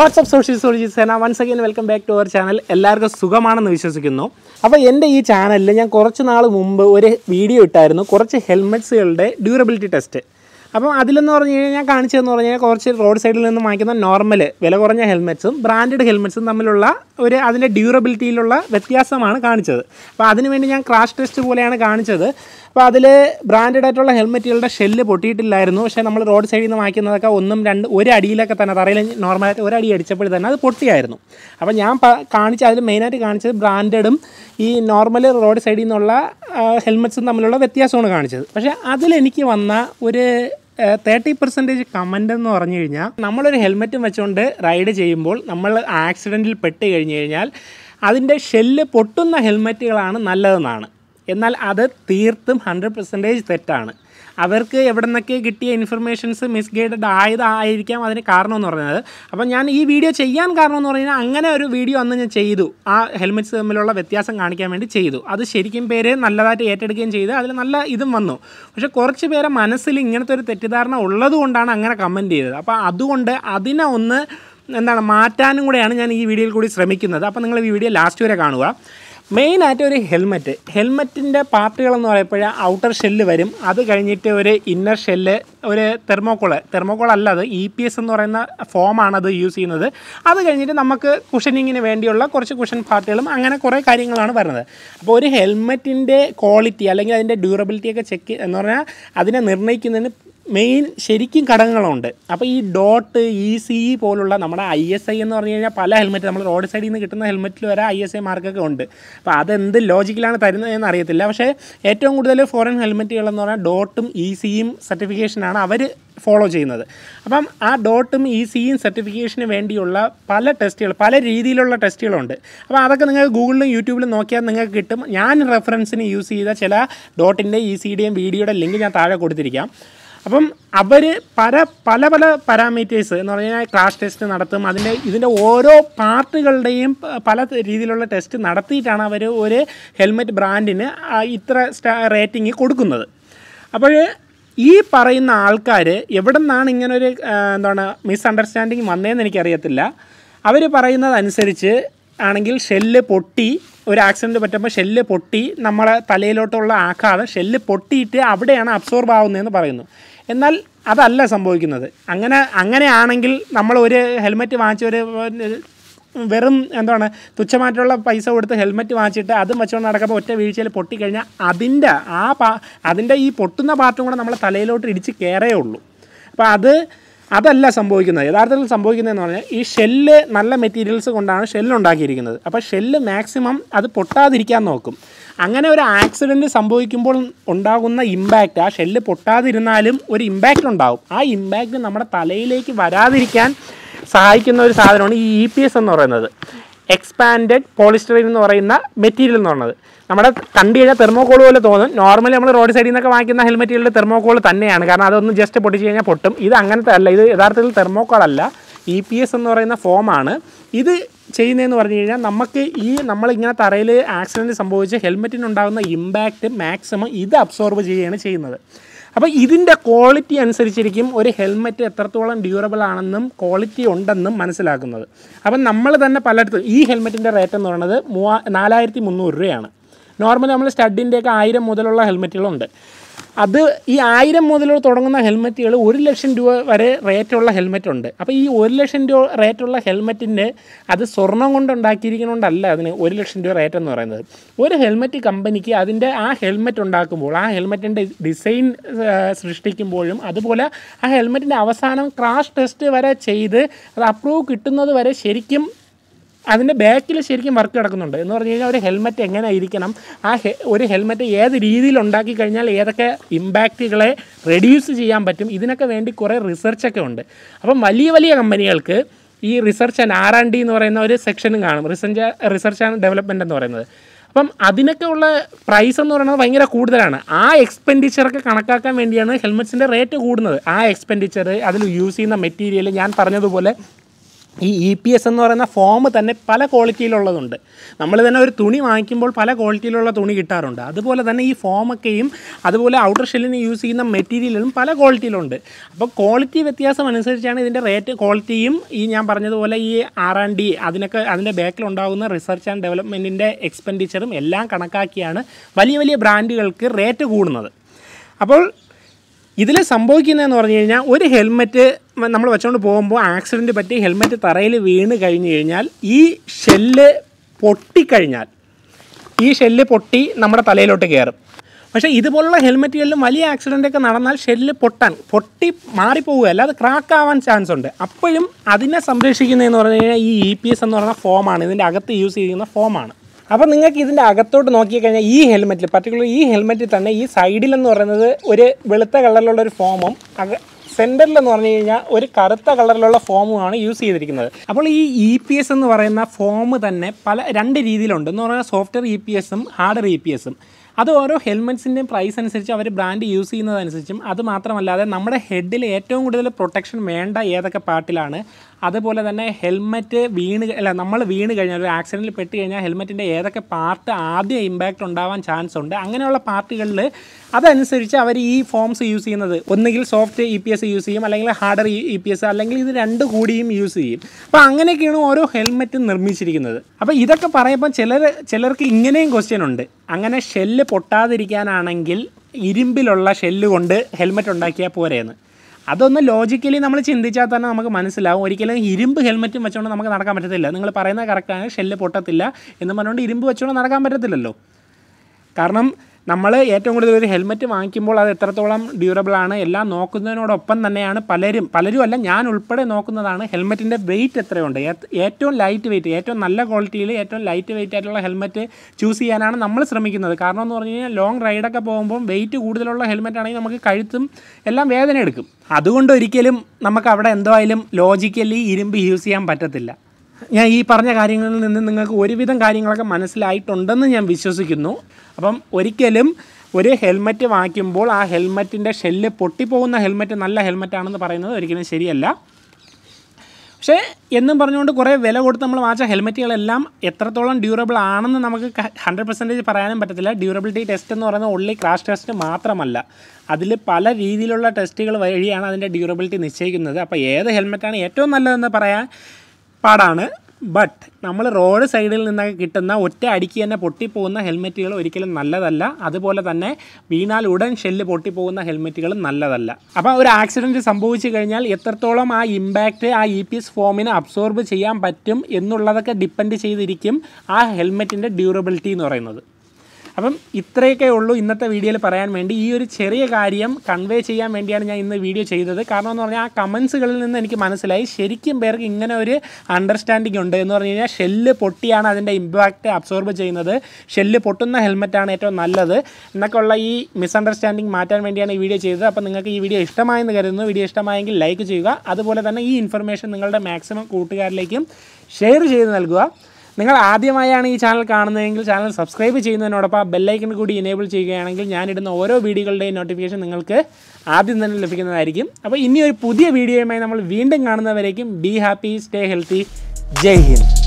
WhatsApp social social Sena once again welcome back to our channel എല്ലാവർക്കും സുഖമാണെന്ന് വിശ്വസിക്കുന്നു അപ്പോൾ എൻ്റെ ഈ ചാനലിൽ ഞാൻ കുറച്ച് നാൾ മുമ്പ് ഒരു വീഡിയോ ഇട്ടായിരുന്നു കുറച്ച് ഹെൽമെറ്റ്സുകളുടെ ഡ്യൂറബിലിറ്റി ടെസ്റ്റ് അപ്പം അതിലെന്ന് പറഞ്ഞു കഴിഞ്ഞാൽ ഞാൻ കാണിച്ചതെന്ന് പറഞ്ഞു കഴിഞ്ഞാൽ കുറച്ച് റോഡ് സൈഡിൽ നിന്ന് വാങ്ങിക്കുന്ന നോർമൽ വില കുറഞ്ഞ ഹെൽമെറ്റ്സും ബ്രാൻഡഡ് ഹെൽമെറ്റ്സും തമ്മിലുള്ള ഒരു അതിൻ്റെ ഡ്യൂറബിലിറ്റിയിലുള്ള വ്യത്യാസമാണ് കാണിച്ചത് അപ്പോൾ അതിനുവേണ്ടി ഞാൻ ക്രാഷ് ടെസ്റ്റ് പോലെയാണ് കാണിച്ചത് അപ്പോൾ അതിൽ ബ്രാൻഡഡ് ആയിട്ടുള്ള ഹെൽമെറ്റുകളുടെ ഷെല്ല് പൊട്ടിയിട്ടില്ലായിരുന്നു പക്ഷേ നമ്മൾ റോഡ് സൈഡിൽ നിന്ന് വാങ്ങിക്കുന്നതൊക്കെ ഒന്നും രണ്ട് ഒരു അടിയിലൊക്കെ തന്നെ തറയിൽ നോർമലായിട്ട് ഒരടി അടിച്ചപ്പോൾ തന്നെ അത് പൊട്ടിയായിരുന്നു അപ്പോൾ ഞാൻ കാണിച്ച അതിൽ മെയിനായിട്ട് കാണിച്ചത് ബ്രാൻഡഡും ഈ നോർമൽ റോഡ് സൈഡിൽ നിന്നുള്ള ഹെൽമെറ്റ്സും തമ്മിലുള്ള വ്യത്യാസമാണ് കാണിച്ചത് പക്ഷേ അതിലെനിക്ക് വന്ന ഒരു തേർട്ടി പെർസെൻറ്റേജ് കമൻ്റ് എന്ന് പറഞ്ഞു കഴിഞ്ഞാൽ നമ്മളൊരു ഹെൽമെറ്റും വെച്ചുകൊണ്ട് റൈഡ് ചെയ്യുമ്പോൾ നമ്മൾ ആക്സിഡൻറ്റിൽ പെട്ട് കഴിഞ്ഞ് കഴിഞ്ഞാൽ അതിൻ്റെ ഷെല്ല് പൊട്ടുന്ന ഹെൽമെറ്റുകളാണ് നല്ലതെന്നാണ് എന്നാൽ അത് തീർത്തും ഹൺഡ്രഡ് പെർസെൻറ്റേജ് തെറ്റാണ് അവർക്ക് എവിടെ നിന്നൊക്കെ കിട്ടിയ ഇൻഫർമേഷൻസ് മിസ്ഗൈഡഡ് ആയതായിരിക്കാം അതിന് കാരണമെന്ന് പറയുന്നത് അപ്പം ഞാൻ ഈ വീഡിയോ ചെയ്യാൻ കാരണം എന്ന് പറഞ്ഞാൽ അങ്ങനെ ഒരു വീഡിയോ അന്ന് ഞാൻ ചെയ്തു ആ ഹെൽമെറ്റ്സ് തമ്മിലുള്ള വ്യത്യാസം കാണിക്കാൻ വേണ്ടി ചെയ്തു അത് ശരിക്കും പേര് നല്ലതായിട്ട് ഏറ്റെടുക്കുകയും ചെയ്ത് അതിൽ നല്ല ഇതും വന്നു പക്ഷേ കുറച്ച് പേരെ മനസ്സിൽ ഇങ്ങനത്തെ ഒരു തെറ്റിദ്ധാരണ ഉള്ളതുകൊണ്ടാണ് അങ്ങനെ കമൻറ്റ് ചെയ്തത് അപ്പോൾ അതുകൊണ്ട് അതിനെ ഒന്ന് എന്താണ് മാറ്റാനും കൂടെയാണ് ഞാൻ ഈ വീഡിയോയിൽ കൂടി ശ്രമിക്കുന്നത് അപ്പോൾ നിങ്ങൾ ഈ വീഡിയോ ലാസ്റ്റ് വരെ കാണുക മെയിനായിട്ട് ഒരു ഹെൽമറ്റ് ഹെൽമെറ്റിൻ്റെ പാർട്ടുകളെന്ന് പറയുമ്പോൾ ഔട്ടർ ഷെല്ല് വരും അത് കഴിഞ്ഞിട്ട് ഒരു ഇന്നർ ഷെല്ല് ഒരു തെർമോക്കോള് തെർമോക്കോൾ അല്ല അത് ഇ പി എസ് എന്ന് പറയുന്ന ഫോമാണ് അത് യൂസ് ചെയ്യുന്നത് അത് കഴിഞ്ഞിട്ട് നമുക്ക് കുഷനിങ്ങിന് വേണ്ടിയുള്ള കുറച്ച് കുഷൻ പാർട്ടുകളും അങ്ങനെ കുറേ കാര്യങ്ങളാണ് വരുന്നത് അപ്പോൾ ഒരു ഹെൽമെറ്റിൻ്റെ ക്വാളിറ്റി അല്ലെങ്കിൽ അതിൻ്റെ ഡ്യൂറബിലിറ്റിയൊക്കെ ചെക്ക് എന്ന് പറഞ്ഞാൽ അതിനെ നിർണ്ണയിക്കുന്നതിന് മെയിൻ ശരിക്കും ഘടകങ്ങളുണ്ട് അപ്പോൾ ഈ ഡോട്ട് ഇ സി ഇ പോലുള്ള നമ്മുടെ ഐ എസ് ഐ എന്ന് പറഞ്ഞു കഴിഞ്ഞാൽ പല ഹെൽമെറ്റ് നമ്മൾ റോഡ് സൈഡിൽ നിന്ന് കിട്ടുന്ന ഹെൽമെറ്റിൽ വരെ ഐ എസ് ഐ മാർക്കൊക്കെ ഉണ്ട് അപ്പോൾ അതെന്ത് ലോജിക്കിലാണ് തരുന്നതെന്ന് അറിയത്തില്ല പക്ഷേ ഏറ്റവും കൂടുതൽ ഫോറിൻ ഹെൽമെറ്റുകളെന്ന് പറഞ്ഞാൽ ഡോട്ടും ഇ സിയും സർട്ടിഫിക്കേഷനാണ് അവർ ഫോളോ ചെയ്യുന്നത് അപ്പം ആ ഡോട്ടും ഇ സിയും സർട്ടിഫിക്കേഷന് വേണ്ടിയുള്ള പല ടെസ്റ്റുകൾ പല രീതിയിലുള്ള ടെസ്റ്റുകളുണ്ട് അപ്പോൾ അതൊക്കെ നിങ്ങൾ ഗൂഗിളിലും യൂട്യൂബിലും നോക്കിയാൽ നിങ്ങൾക്ക് കിട്ടും ഞാൻ റെഫറൻസിന് യൂസ് ചെയ്ത ചില ഡോട്ടിൻ്റെ ഇ സിയുടെയും വീഡിയോയുടെ ലിങ്ക് ഞാൻ താഴെ കൊടുത്തിരിക്കാം അപ്പം അവർ പല പല പല പാരാമീറ്റേഴ്സ് എന്ന് പറഞ്ഞാൽ ക്രാഷ് ടെസ്റ്റ് നടത്തും അതിൻ്റെ ഇതിൻ്റെ ഓരോ പാർട്ടുകളുടെയും പല രീതിയിലുള്ള ടെസ്റ്റ് നടത്തിയിട്ടാണ് അവർ ഒരു ഹെൽമെറ്റ് ബ്രാൻഡിന് ഇത്ര റേറ്റിംഗ് കൊടുക്കുന്നത് അപ്പോൾ ഈ പറയുന്ന ആൾക്കാർ എവിടെ നിന്നാണ് ഇങ്ങനൊരു എന്താണ് മിസ്അണ്ടർസ്റ്റാൻഡിങ് വന്നതെന്ന് എനിക്കറിയത്തില്ല അവർ പറയുന്നതനുസരിച്ച് ആണെങ്കിൽ ഷെല്ല് പൊട്ടി ഒരു ആക്സിഡൻറ്റ് പറ്റുമ്പോൾ ഷെല്ല് പൊട്ടി നമ്മളെ തലയിലോട്ടുള്ള ആഘാതം ഷെല്ല് പൊട്ടിയിട്ട് അവിടെയാണ് അബ്സോർബ് ആവുന്നതെന്ന് പറയുന്നു എന്നാൽ അതല്ല സംഭവിക്കുന്നത് അങ്ങനെ അങ്ങനെയാണെങ്കിൽ നമ്മൾ ഒരു ഹെൽമെറ്റ് വാങ്ങിച്ച ഒരു വെറും എന്താണ് തുച്ഛമായിട്ടുള്ള പൈസ കൊടുത്ത് ഹെൽമെറ്റ് വാങ്ങിച്ചിട്ട് അതും വെച്ചുകൊണ്ട് നടക്കുമ്പോൾ ഒറ്റ വീഴ്ചയിൽ പൊട്ടിക്കഴിഞ്ഞാൽ അതിൻ്റെ ആ പാ അതിൻ്റെ ഈ പൊട്ടുന്ന പാർട്ടും കൂടെ നമ്മൾ തലയിലോട്ട് ഇടിച്ച് കയറേ ഉള്ളൂ അപ്പോൾ അത് അതല്ല സംഭവിക്കുന്നത് യഥാർത്ഥത്തിൽ സംഭവിക്കുന്നതെന്ന് പറഞ്ഞാൽ ഈ ഷെല്ല് നല്ല മെറ്റീരിയൽസ് കൊണ്ടാണ് ഷെല്ല് ഉണ്ടാക്കിയിരിക്കുന്നത് അപ്പോൾ ഷെല്ല് മാക്സിമം അത് പൊട്ടാതിരിക്കാൻ നോക്കും അങ്ങനെ ഒരു ആക്സിഡൻറ്റ് സംഭവിക്കുമ്പോൾ ഉണ്ടാകുന്ന ഇമ്പാക്റ്റ് ആ ഷെല്ല് പൊട്ടാതിരുന്നാലും ഒരു ഇമ്പാക്റ്റ് ഉണ്ടാകും ആ ഇമ്പാക്റ്റ് നമ്മുടെ തലയിലേക്ക് വരാതിരിക്കാൻ സഹായിക്കുന്ന ഒരു സാധനമാണ് ഈ ഇ പി എസ് എന്ന് പറയുന്നത് എക്സ്പാൻഡ് പോളിസ്റ്ററിൻ എന്ന് പറയുന്ന മെറ്റീരിയൽ എന്ന് നമ്മുടെ കണ്ടു കഴിഞ്ഞാൽ തെർമോകോൾ പോലെ തോന്നും നോർമലി നമ്മൾ റോഡ് സൈഡിൽ നിന്നൊക്കെ വാങ്ങിക്കുന്ന ഹെൽമെറ്റുകളുടെ തെർമോകോൾ തന്നെയാണ് കാരണം അതൊന്ന് ജസ്റ്റ് പൊട്ടിച്ച് കഴിഞ്ഞാൽ പൊട്ടും ഇത് അങ്ങനത്തെ അല്ല ഇത് യഥാർത്ഥത്തിൽ തെർമോകോൾ അല്ല ഇ പി എസ് എന്ന് പറയുന്ന ഫോമാണ് ഇത് ചെയ്യുന്നതെന്ന് പറഞ്ഞു കഴിഞ്ഞാൽ നമുക്ക് ഈ നമ്മളിങ്ങനെ തറയിൽ ആക്സിഡൻറ്റ് സംഭവിച്ച് ഹെൽമെറ്റിനുണ്ടാകുന്ന ഇമ്പാക്റ്റ് മാക്സിമം ഇത് അബ്സോർബ് ചെയ്യുകയാണ് ചെയ്യുന്നത് അപ്പോൾ ഇതിൻ്റെ ക്വാളിറ്റി അനുസരിച്ചിരിക്കും ഒരു ഹെൽമെറ്റ് എത്രത്തോളം ഡ്യൂറബിൾ ആണെന്നും ക്വാളിറ്റി ഉണ്ടെന്നും മനസ്സിലാക്കുന്നത് അപ്പം നമ്മൾ തന്നെ പലയിടത്തും ഈ ഹെൽമെറ്റിൻ്റെ റേറ്റ് എന്ന് പറയുന്നത് മൂവാ നാലായിരത്തി മുന്നൂറ് രൂപയാണ് നോർമലി നമ്മൾ സ്റ്റഡിൻ്റെയൊക്കെ ആയിരം മുതലുള്ള ഹെൽമെറ്റുകളുണ്ട് അത് ഈ ആയിരം മുതൽ തുടങ്ങുന്ന ഹെൽമെറ്റുകൾ ഒരു ലക്ഷം രൂപ വരെ റേറ്റുള്ള ഹെൽമെറ്റ് ഉണ്ട് അപ്പോൾ ഈ ഒരു ലക്ഷം രൂപ റേറ്റുള്ള ഹെൽമെറ്റിൻ്റെ അത് സ്വർണം കൊണ്ടുണ്ടാക്കിയിരിക്കണോണ്ടല്ല അതിന് ഒരു ലക്ഷം രൂപ റേറ്റ് എന്ന് പറയുന്നത് ഒരു ഹെൽമെറ്റ് കമ്പനിക്ക് അതിൻ്റെ ആ ഹെൽമെറ്റ് ഉണ്ടാക്കുമ്പോൾ ആ ഹെൽമെറ്റിൻ്റെ ഡിസൈൻ സൃഷ്ടിക്കുമ്പോഴും അതുപോലെ ആ ഹെൽമെറ്റിൻ്റെ അവസാനം ക്രാഷ് ടെസ്റ്റ് വരെ ചെയ്ത് അത് അപ്രൂവ് കിട്ടുന്നത് വരെ ശരിക്കും അതിൻ്റെ ബാക്കിൽ ശരിക്കും വർക്ക് കിടക്കുന്നുണ്ട് എന്ന് പറഞ്ഞു കഴിഞ്ഞാൽ ഒരു ഹെൽമെറ്റ് എങ്ങനെ ഇരിക്കണം ആ ഒരു ഹെൽമെറ്റ് ഏത് രീതിയിൽ ഉണ്ടാക്കി കഴിഞ്ഞാൽ ഏതൊക്കെ ഇമ്പാക്റ്റുകളെ റെഡ്യൂസ് ചെയ്യാൻ പറ്റും ഇതിനൊക്കെ വേണ്ടി കുറേ റിസർച്ചൊക്കെ ഉണ്ട് അപ്പം വലിയ വലിയ കമ്പനികൾക്ക് ഈ research and R and D എന്ന് പറയുന്ന ഒരു സെക്ഷനും കാണും റിസർച്ച് റിസർച്ച് ആൻഡ് ഡെവലപ്മെൻ്റ് എന്ന് പറയുന്നത് അപ്പം അതിനൊക്കെ ഉള്ള പ്രൈസ് എന്ന് പറയുന്നത് ഭയങ്കര കൂടുതലാണ് ആ എക്സ്പെൻഡിച്ചറൊക്കെ കണക്കാക്കാൻ വേണ്ടിയാണ് ഹെൽമെറ്റ്സിൻ്റെ റേറ്റ് കൂടുന്നത് ആ എക്സ്പെൻഡിച്ചർ അതിൽ യൂസ് ചെയ്യുന്ന മെറ്റീരിയൽ ഞാൻ പറഞ്ഞതുപോലെ ഈ ഇ പി എസ് എന്ന് പറയുന്ന ഫോം തന്നെ പല ക്വാളിറ്റിയിലുള്ളതുണ്ട് നമ്മൾ തന്നെ ഒരു തുണി വാങ്ങിക്കുമ്പോൾ പല ക്വാളിറ്റിയിലുള്ള തുണി കിട്ടാറുണ്ട് അതുപോലെ തന്നെ ഈ ഫോമൊക്കെയും അതുപോലെ ഔട്ടർ ഷെല്ലിന് യൂസ് ചെയ്യുന്ന മെറ്റീരിയലും പല ക്വാളിറ്റിയിലുണ്ട് അപ്പോൾ ക്വാളിറ്റി വ്യത്യാസം അനുസരിച്ചാണ് ഇതിൻ്റെ റേറ്റ് ക്വാളിറ്റിയും ഈ ഞാൻ പറഞ്ഞതുപോലെ ഈ ആർ ആൻഡ് ഡി അതിനൊക്കെ അതിൻ്റെ ബാക്കിലുണ്ടാകുന്ന റിസർച്ച് ആൻഡ് ഡെവലപ്മെൻറ്റിൻ്റെ എക്സ്പെൻഡിച്ചറും എല്ലാം കണക്കാക്കിയാണ് വലിയ വലിയ ബ്രാൻഡുകൾക്ക് റേറ്റ് കൂടുന്നത് അപ്പോൾ ഇതിൽ സംഭവിക്കുന്നതെന്ന് പറഞ്ഞു കഴിഞ്ഞാൽ ഒരു ഹെൽമെറ്റ് നമ്മൾ വെച്ചുകൊണ്ട് പോകുമ്പോൾ ആക്സിഡൻറ്റ് പറ്റി ഹെൽമെറ്റ് തറയിൽ വീണ് കഴിഞ്ഞ് കഴിഞ്ഞാൽ ഈ ഷെല്ല് പൊട്ടിക്കഴിഞ്ഞാൽ ഈ ഷെല്ല് പൊട്ടി നമ്മുടെ തലയിലോട്ട് കയറും പക്ഷേ ഇതുപോലുള്ള ഹെൽമെറ്റുകളിലും വലിയ ആക്സിഡൻ്റൊക്കെ നടന്നാൽ ഷെല്ല് പൊട്ടാൻ പൊട്ടി മാറിപ്പോവുകയല്ല അത് ക്രാക്ക് ആവാൻ ചാൻസ് ഉണ്ട് അപ്പോഴും അതിനെ സംരക്ഷിക്കുന്നതെന്ന് പറഞ്ഞു കഴിഞ്ഞാൽ ഈ ഇ പി എസ് എന്ന് പറയുന്ന ഫോമാണ് ഇതിൻ്റെ അകത്ത് യൂസ് ചെയ്യുന്ന ഫോമാണ് അപ്പോൾ നിങ്ങൾക്ക് ഇതിൻ്റെ അകത്തോട്ട് നോക്കിക്കഴിഞ്ഞാൽ ഈ ഹെൽമെറ്റിൽ പർട്ടിക്കുലർ ഈ ഹെൽമെറ്റിൽ തന്നെ ഈ സൈഡിലെന്ന് പറയുന്നത് ഒരു വെളുത്ത കളറിലുള്ള ഒരു ഫോമും അക സെൻറ്ററിലെന്ന് പറഞ്ഞു കഴിഞ്ഞാൽ ഒരു കറുത്ത കളറിലുള്ള ഫോമുമാണ് യൂസ് ചെയ്തിരിക്കുന്നത് അപ്പോൾ ഈ ഇ പി എസ് എന്ന് പറയുന്ന ഫോം തന്നെ പല രണ്ട് രീതിയിലുണ്ട് എന്ന് പറഞ്ഞാൽ സോഫ്റ്റ്വെയർ ഇ പി എസും ഹാർഡ്വെയർ ഇ പി എസും അത് ഓരോ ഹെൽമെറ്റ്സിൻ്റെയും പ്രൈസ് അനുസരിച്ച് അവർ ബ്രാൻഡ് യൂസ് ചെയ്യുന്നതനുസരിച്ചും അത് മാത്രമല്ലാതെ നമ്മുടെ ഹെഡിൽ ഏറ്റവും കൂടുതൽ പ്രൊട്ടക്ഷൻ വേണ്ട ഏതൊക്കെ പാർട്ടിലാണ് അതുപോലെ തന്നെ ഹെൽമറ്റ് വീണ് അല്ല നമ്മൾ വീണ് കഴിഞ്ഞാൽ ഒരു ആക്സിഡൻറ്റിൽ പെട്ട് കഴിഞ്ഞാൽ ഹെൽമറ്റിൻ്റെ ഏതൊക്കെ പാർട്ട് ആദ്യം ഇമ്പാക്റ്റ് ഉണ്ടാവാൻ ചാൻസ് ഉണ്ട് അങ്ങനെയുള്ള പാർട്ടുകളിൽ അതനുസരിച്ച് അവർ ഈ ഫോംസ് യൂസ് ചെയ്യുന്നത് ഒന്നുകിൽ soft E P S use ചെയ്യും അല്ലെങ്കിൽ ഹാർഡർ ഇ പി എസ് അല്ലെങ്കിൽ ഇത് രണ്ട് കൂടിയും യൂസ് ചെയ്യും അപ്പോൾ അങ്ങനെയൊക്കെയാണ് ഓരോ ഹെൽമെറ്റ് നിർമ്മിച്ചിരിക്കുന്നത് അപ്പോൾ ഇതൊക്കെ പറയുമ്പോൾ ചിലർ ചിലർക്ക് ഇങ്ങനെയും ക്വസ്റ്റ്യൻ ഉണ്ട് അങ്ങനെ ഷെല്ല് പൊട്ടാതിരിക്കാനാണെങ്കിൽ ഇരുമ്പിലുള്ള ഷെല്ല് കൊണ്ട് ഹെൽമെറ്റ് ഉണ്ടാക്കിയാൽ പോരെയെന്ന് അതൊന്ന് ലോജിക്കലി നമ്മൾ ചിന്തിച്ചാൽ തന്നെ നമുക്ക് മനസ്സിലാവും ഒരിക്കലും ഇരുമ്പ് ഹെൽമെറ്റും വെച്ചുകൊണ്ട് നമുക്ക് നടക്കാൻ പറ്റത്തില്ല നിങ്ങൾ പറയുന്നത് കറക്റ്റാണ് ഷെല്ല് പൊട്ടത്തില്ല എന്ന് പറഞ്ഞുകൊണ്ട് ഇരുമ്പ് വെച്ചുകൊണ്ട് നടക്കാൻ പറ്റത്തില്ലല്ലോ കാരണം നമ്മൾ ഏറ്റവും കൂടുതൽ ഒരു ഹെൽമെറ്റ് വാങ്ങിക്കുമ്പോൾ അത് എത്രത്തോളം ഡ്യൂറബിൾ ആണ് എല്ലാം നോക്കുന്നതിനോടൊപ്പം തന്നെയാണ് പലരും പലരും അല്ല ഞാൻ ഉൾപ്പെടെ നോക്കുന്നതാണ് ഹെൽമെറ്റിൻ്റെ വെയിറ്റ് എത്രയുണ്ട് ഏറ്റവും ലൈറ്റ് വെയിറ്റ് ഏറ്റവും നല്ല ക്വാളിറ്റിയിൽ ഏറ്റവും ലൈറ്റ് വെയിറ്റ് ആയിട്ടുള്ള ഹെൽമെറ്റ് ചൂസ് ചെയ്യാനാണ് നമ്മൾ ശ്രമിക്കുന്നത് കാരണം എന്ന് പറഞ്ഞു കഴിഞ്ഞാൽ ലോങ് റൈഡൊക്കെ പോകുമ്പോൾ വെയിറ്റ് കൂടുതലുള്ള ഹെൽമെറ്റ് ആണെങ്കിൽ നമുക്ക് കഴുത്തും എല്ലാം വേദന എടുക്കും അതുകൊണ്ട് ഒരിക്കലും നമുക്ക് അവിടെ എന്തോ ആയാലും ലോജിക്കലി ഇരുമ്പ് യൂസ് ചെയ്യാൻ പറ്റത്തില്ല ഞാൻ ഈ പറഞ്ഞ കാര്യങ്ങളിൽ നിന്ന് നിങ്ങൾക്ക് ഒരുവിധം കാര്യങ്ങളൊക്കെ മനസ്സിലായിട്ടുണ്ടെന്ന് ഞാൻ വിശ്വസിക്കുന്നു അപ്പം ഒരിക്കലും ഒരു ഹെൽമറ്റ് വാങ്ങിക്കുമ്പോൾ ആ ഹെൽമെറ്റിൻ്റെ ഷെല്ല് പൊട്ടിപ്പോകുന്ന ഹെൽമറ്റ് നല്ല ആണെന്ന് പറയുന്നത് ഒരിക്കലും ശരിയല്ല പക്ഷേ എന്നും പറഞ്ഞുകൊണ്ട് കുറേ വില കൊടുത്ത് നമ്മൾ വാങ്ങിച്ച ഹെൽമറ്റുകളെല്ലാം എത്രത്തോളം ഡ്യൂറബിൾ ആണെന്ന് നമുക്ക് ഹൺഡ്രഡ് പെർസെൻറ്റേജ് പറയാനും പറ്റത്തില്ല ഡ്യൂറബിലിറ്റി ടെസ്റ്റ് എന്ന് പറയുന്നത് ഉള്ളി ക്രാഷ് ടെസ്റ്റ് മാത്രമല്ല അതിൽ പല രീതിയിലുള്ള ടെസ്റ്റുകൾ വഴിയാണ് അതിൻ്റെ ഡ്യൂറബിലിറ്റി നിശ്ചയിക്കുന്നത് അപ്പോൾ ഏത് ഹെൽമറ്റാണ് ഏറ്റവും നല്ലതെന്ന് പറയാൻ പാടാണ് ബട്ട് നമ്മൾ റോഡ് സൈഡിൽ നിന്നൊക്കെ കിട്ടുന്ന ഒറ്റ അടിക്ക് തന്നെ പൊട്ടിപ്പോകുന്ന ഹെൽമെറ്റുകൾ ഒരിക്കലും നല്ലതല്ല അതുപോലെ തന്നെ വീണാൽ ഉടൻ ഷെല്ല് പൊട്ടിപ്പോകുന്ന ഹെൽമെറ്റുകളും നല്ലതല്ല അപ്പോൾ ഒരു ആക്സിഡൻറ്റ് സംഭവിച്ചു കഴിഞ്ഞാൽ എത്രത്തോളം ആ ഇമ്പാക്റ്റ് ആ ഇ പി എസ് ഫോമിനെ അബ്സോർബ് ചെയ്യാൻ പറ്റും എന്നുള്ളതൊക്കെ ഡിപ്പെൻഡ് ചെയ്തിരിക്കും ആ ഹെൽമെറ്റിൻ്റെ ഡ്യൂറബിലിറ്റി എന്ന് പറയുന്നത് അപ്പം ഇത്രയൊക്കെ ഉള്ളൂ ഇന്നത്തെ വീഡിയോയിൽ പറയാൻ വേണ്ടി ഈ ഒരു ചെറിയ കാര്യം കൺവേ ചെയ്യാൻ വേണ്ടിയാണ് ഞാൻ ഇന്ന് വീഡിയോ ചെയ്തത് കാരണം എന്ന് പറഞ്ഞാൽ ആ കമൻസുകളിൽ നിന്ന് എനിക്ക് മനസ്സിലായി ശരിക്കും പേർക്ക് ഇങ്ങനെ ഒരു അണ്ടർസ്റ്റാൻഡിംഗ് ഉണ്ട് എന്ന് പറഞ്ഞു കഴിഞ്ഞാൽ ഷെല്ല് പൊട്ടിയാണ് അതിൻ്റെ ഇമ്പാക്റ്റ് അബ്സോർബ് ചെയ്യുന്നത് ഷെല്ല് പൊട്ടുന്ന ഹെൽമെറ്റാണ് ഏറ്റവും നല്ലത് എന്നൊക്കെയുള്ള ഈ മിസ്അണ്ടർസ്റ്റാൻഡിംഗ് മാറ്റാൻ വേണ്ടിയാണ് ഈ വീഡിയോ ചെയ്തത് അപ്പോൾ നിങ്ങൾക്ക് ഈ വീഡിയോ ഇഷ്ടമായെന്ന് കരുതുന്നു വീഡിയോ ഇഷ്ടമായെങ്കിൽ ലൈക്ക് ചെയ്യുക അതുപോലെ തന്നെ ഈ ഇൻഫർമേഷൻ നിങ്ങളുടെ മാക്സിമം കൂട്ടുകാരിലേക്കും ഷെയർ ചെയ്ത് നൽകുക നിങ്ങൾ ആദ്യമായാണ് ഈ ചാനൽ കാണുന്നതെങ്കിൽ ചാനൽ സബ്സ്ക്രൈബ് ചെയ്യുന്നതിനോടൊപ്പം ആ ബെല്ലൈക്കൺ കൂടി എനേബിൾ ചെയ്യുകയാണെങ്കിൽ ഞാനിടുന്ന ഓരോ വീഡിയോകളുടെയും നോട്ടിഫിക്കേഷൻ നിങ്ങൾക്ക് ആദ്യം തന്നെ ലഭിക്കുന്നതായിരിക്കും അപ്പോൾ ഇനി ഒരു പുതിയ വീഡിയോയുമായി നമ്മൾ വീണ്ടും കാണുന്നവരേക്കും be happy stay healthy Jai Hind